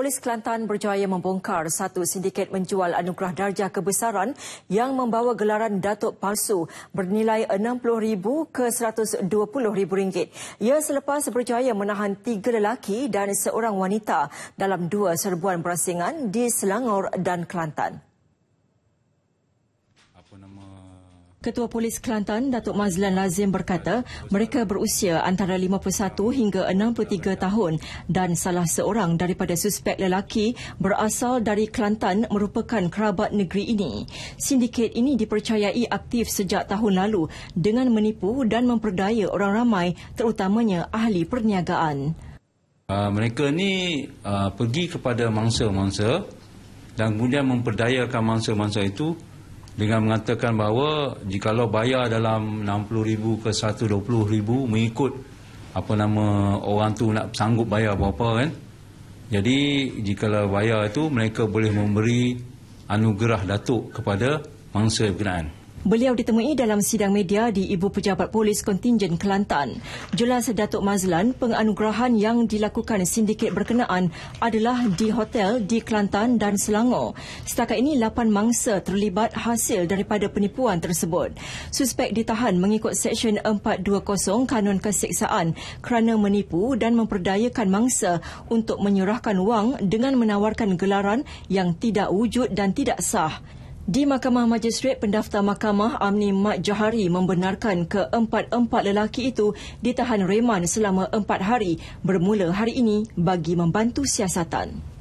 Polis Kelantan berjaya membongkar satu sindiket menjual anugerah darjah kebesaran yang membawa gelaran datuk palsu bernilai RM60,000 ke RM120,000. Ia selepas berjaya menahan tiga lelaki dan seorang wanita dalam dua serbuan berasingan di Selangor dan Kelantan. Ketua Polis Kelantan Datuk Mazlan Lazim berkata mereka berusia antara 51 hingga 63 tahun dan salah seorang daripada suspek lelaki berasal dari Kelantan merupakan kerabat negeri ini. Sindiket ini dipercayai aktif sejak tahun lalu dengan menipu dan memperdaya orang ramai terutamanya ahli perniagaan. Uh, mereka ini uh, ah, pergi kepada mangsa-mangsa dan kemudian memperdayakan mangsa-mangsa itu dengan mengatakan bahawa jikalau bayar dalam 60000 ke 120000 mengikut apa nama orang tu nak sanggup bayar berapa kan jadi jikalau bayar itu mereka boleh memberi anugerah datuk kepada mangsa berkenaan Beliau ditemui dalam sidang media di Ibu Pejabat Polis Kontingen Kelantan. Jelas Datuk Mazlan, penganugerahan yang dilakukan sindiket berkenaan adalah di hotel di Kelantan dan Selangor. Setakat ini, lapan mangsa terlibat hasil daripada penipuan tersebut. Suspek ditahan mengikut Seksyen 420 Kanun Keseksaan kerana menipu dan memperdayakan mangsa untuk menyerahkan wang dengan menawarkan gelaran yang tidak wujud dan tidak sah. Di Mahkamah Majistret, pendaftar Mahkamah Amni Mat Johari membenarkan keempat-empat lelaki itu ditahan reman selama empat hari bermula hari ini bagi membantu siasatan.